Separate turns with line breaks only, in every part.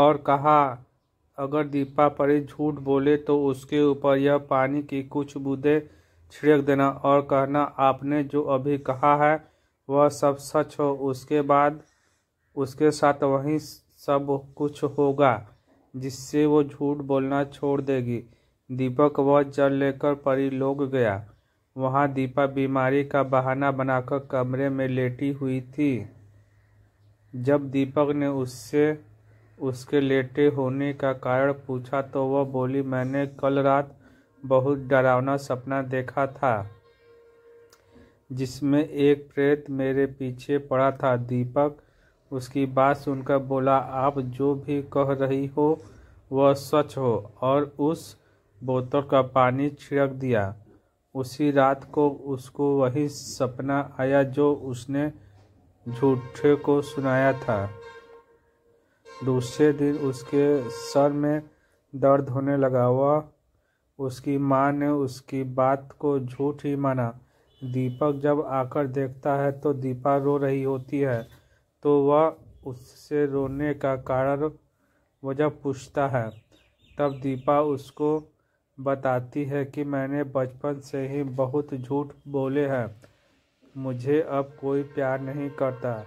और कहा अगर दीपा परी झूठ बोले तो उसके ऊपर यह पानी की कुछ बूंदें छिड़क देना और कहना आपने जो अभी कहा है वह सब सच हो उसके बाद उसके साथ वही सब कुछ होगा जिससे वो झूठ बोलना छोड़ देगी दीपक वह जल लेकर परी लोग गया वहाँ दीपा बीमारी का बहाना बनाकर कमरे में लेटी हुई थी जब दीपक ने उससे उसके लेटे होने का कारण पूछा तो वह बोली मैंने कल रात बहुत डरावना सपना देखा था जिसमें एक प्रेत मेरे पीछे पड़ा था दीपक उसकी बात सुनकर बोला आप जो भी कह रही हो वह सच हो और उस बोतल का पानी छिड़क दिया उसी रात को उसको वही सपना आया जो उसने झूठे को सुनाया था दूसरे दिन उसके सर में दर्द होने लगा वह उसकी माँ ने उसकी बात को झूठ ही माना दीपक जब आकर देखता है तो दीपा रो रही होती है तो वह उससे रोने का कारण वजह पूछता है तब दीपा उसको बताती है कि मैंने बचपन से ही बहुत झूठ बोले हैं मुझे अब कोई प्यार नहीं करता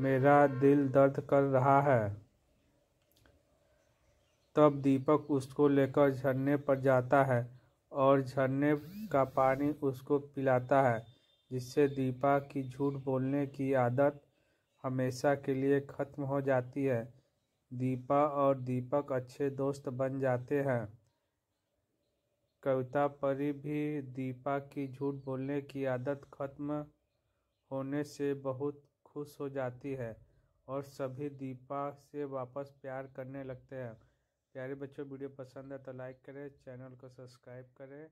मेरा दिल दर्द कर रहा है तब दीपक उसको लेकर झरने पर जाता है और झरने का पानी उसको पिलाता है जिससे दीपा की झूठ बोलने की आदत हमेशा के लिए ख़त्म हो जाती है दीपा और दीपक अच्छे दोस्त बन जाते हैं कविता परी भी दीपा की झूठ बोलने की आदत खत्म होने से बहुत खुश हो जाती है और सभी दीपा से वापस प्यार करने लगते हैं प्यारे बच्चों वीडियो पसंद है तो लाइक करें चैनल को सब्सक्राइब करें